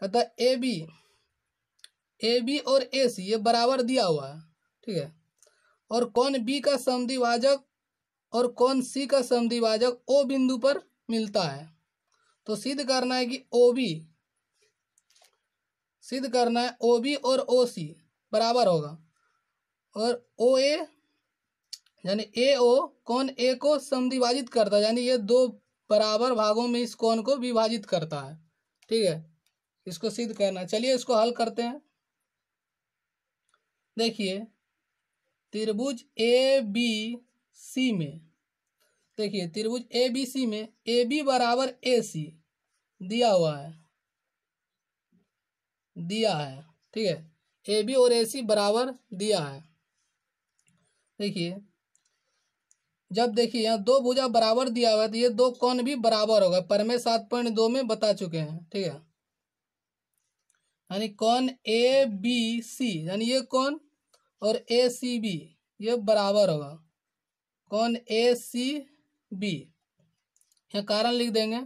कहता A B A B और ए सी ये बराबर दिया हुआ है ठीक है और कौन बी का समिभाजक और कौन सी का समिभाजक ओ बिंदु पर मिलता है तो सिद्ध करना है कि ओ बी सिद्ध करना है ओ बी और ओ सी बराबर होगा और ओ ए यानी ए ओ कौन ए को समिभाजित करता है यानी ये दो बराबर भागों में इस कौन को विभाजित करता है ठीक है इसको सिद्ध करना है चलिए इसको हल करते हैं देखिए त्रिभुज ए बी सी में देखिए त्रिभुज ए बी सी में ए बी बराबर ए सी दिया हुआ है दिया है ठीक है ए बी और ए सी बराबर दिया है देखिए जब देखिए यहाँ दो भुजा बराबर दिया हुआ है तो ये दो कौन भी बराबर होगा परमे सात पॉइंट दो में बता चुके हैं ठीक है यानी कौन ए बी सी यानी ये कौन और ए सी बी ये बराबर होगा कौन ए सी बी यहाँ कारण लिख देंगे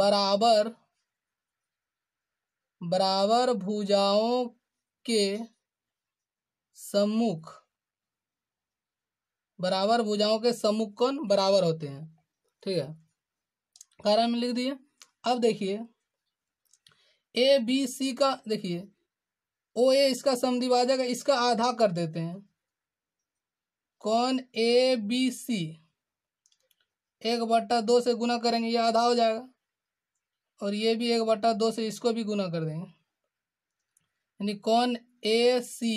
बराबर बराबर भुजाओं के सम्मुख बराबर भुजाओं के सम्मुख कौन बराबर होते हैं ठीक है कारण में लिख दिए अब देखिए ए बी सी का देखिए ओ ए इसका समधिवादक है इसका आधा कर देते हैं कौन ए बी सी एक बट्टा दो से गुना करेंगे ये आधा हो जाएगा और ये भी एक बट्टा दो से इसको भी गुना कर देंगे यानी कौन ए सी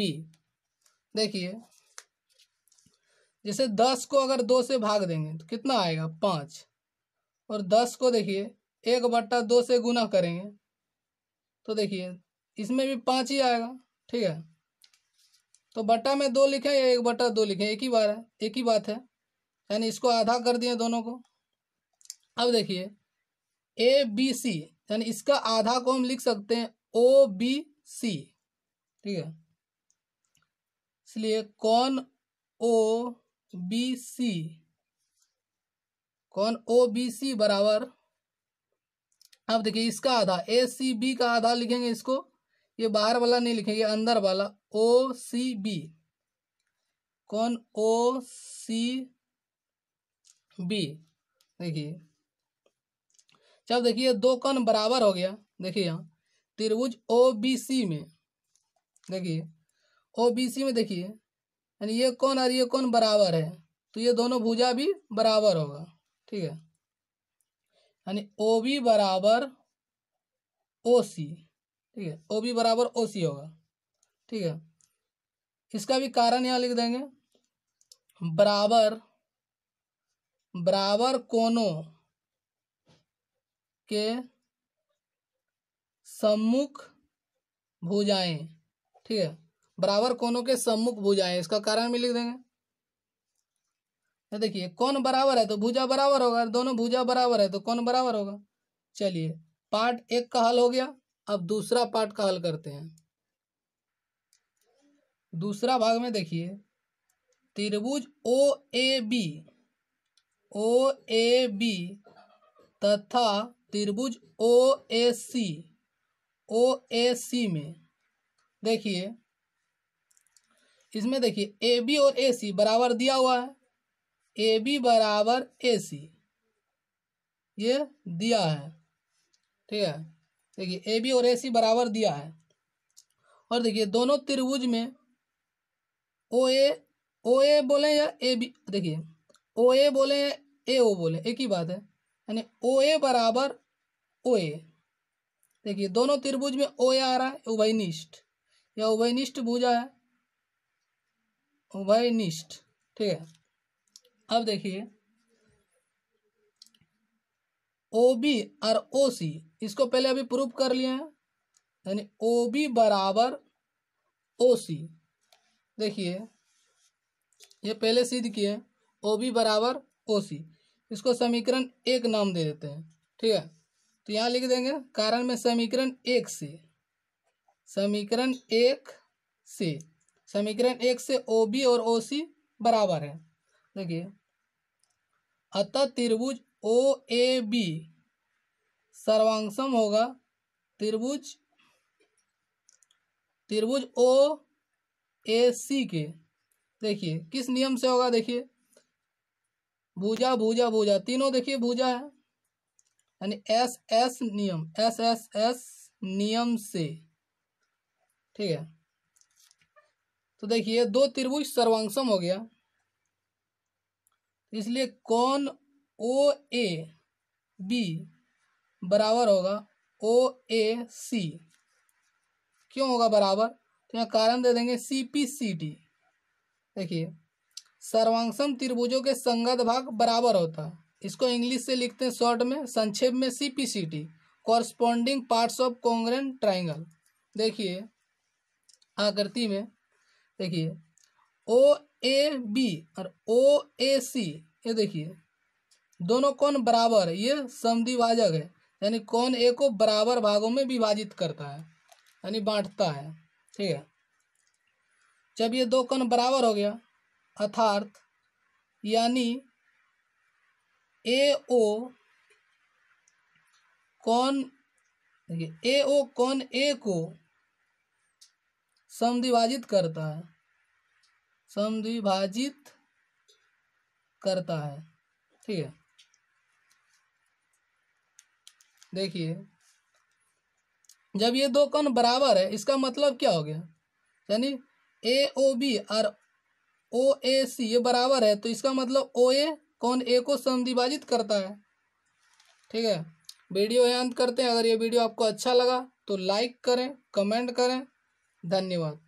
बी देखिए जैसे दस को अगर दो से भाग देंगे तो कितना आएगा पाँच और दस को देखिए एक बट्टा दो से गुना करेंगे तो देखिए इसमें भी पाँच ही आएगा ठीक है तो बट्टा में दो लिखें या एक बट्टा दो लिखें एक ही बार है एक ही बात है यानी इसको आधा कर दिए दोनों को अब देखिए ए बी सी यानी इसका आधा को हम लिख सकते हैं ओ बी सी ठीक है इसलिए कौन ओ बी सी कौन ओ बी सी बराबर अब देखिए इसका आधा ए सी बी का आधा लिखेंगे इसको ये बाहर वाला नहीं लिखेंगे अंदर वाला ओ सी बी कौन ओ सी बी देखिए जब देखिए दो कौन बराबर हो गया देखिए यहाँ त्रिभुज ओ बी सी में देखिए ओ बी सी में देखिए यानी ये कौन और ये कौन बराबर है तो ये दोनों भुजा भी बराबर होगा ठीक है यानी ओ बी बराबर ओ सी ठीक है ओ बी बराबर ओ सी होगा ठीक है इसका भी कारण यहाँ लिख देंगे बराबर बराबर कोनों के सम्मुख भुजाएं ठीक है बराबर कोनों के सम्मुख भुजाएं इसका कारण भी लिख देंगे तो देखिए कौन बराबर है तो भुजा बराबर होगा दोनों भुजा बराबर है तो कौन बराबर होगा चलिए पार्ट एक का हल हो गया अब दूसरा पार्ट का हल करते हैं दूसरा भाग में देखिए त्रिभुज ओ A B O A B तथा त्रिभुज ओ ए सी ओ ए सी में देखिए इसमें देखिए ए बी और ए सी बराबर दिया हुआ है ए बी बराबर ए सी ये दिया है ठीक है देखिए ए बी और ए सी बराबर दिया है और देखिए दोनों त्रिभुज में ओ ए ओ ए बोले या ए बी देखिए ओ ए बोले या ए ओ बोले एक ही बात है यानी ओ ए बराबर ओ ए देखिए दोनों त्रिभुज में ओ ए आ रहा है उभयनिष्ठ या उभयनिष्ठ भुजा है उभयनिष्ठ ठीक है अब देखिए ओ बी और ओ सी इसको पहले अभी प्रूफ कर लिए हैं यानी ओ बी बराबर ओ सी देखिए ये पहले सिद्ध किए ओ बी बराबर ओ सी इसको समीकरण एक नाम दे देते हैं ठीक है तो यहाँ लिख देंगे कारण में समीकरण एक से समीकरण एक से समीकरण एक से ओ बी और ओ सी बराबर है देखिए अतः त्रिभुज ओ ए बी सर्वांगसम होगा त्रिभुज त्रिभुज ओ ए सी के देखिए किस नियम से होगा देखिए भूजा भूजा भूजा तीनों देखिए भूजा है यानी एस एस नियम एस एस एस नियम से ठीक है तो देखिए दो त्रिभुज सर्वांगसम हो गया तो इसलिए कौन ओ ए बी बराबर होगा ओ ए सी क्यों होगा बराबर तो यहाँ कारण दे देंगे सी पी सी डी देखिए सर्वांगसम त्रिभुजों के संगत भाग बराबर होता है इसको इंग्लिश से लिखते हैं शॉर्ट में संक्षेप में C P C T corresponding parts of congruent triangle देखिए आकृति में देखिए ओ ए बी और ओ ए सी ये देखिए दोनों कौन बराबर ये समिभाजक है यानी कौन ए को बराबर भागों में विभाजित करता है यानी बांटता है ठीक है जब ये दो कौन बराबर हो गया अर्थात यानी ए ओ कौन देखिए ए ओ कौन ए को समिभाजित करता है समद्विभाजित करता है ठीक है देखिए जब ये दो कण बराबर है इसका मतलब क्या हो गया यानी ए ओ बी और ओ ए सी ये बराबर है तो इसका मतलब ओ ए कौन ए को समद्विभाजित करता है ठीक है वीडियो यहाँ अंत करते हैं अगर ये वीडियो आपको अच्छा लगा तो लाइक करें कमेंट करें धन्यवाद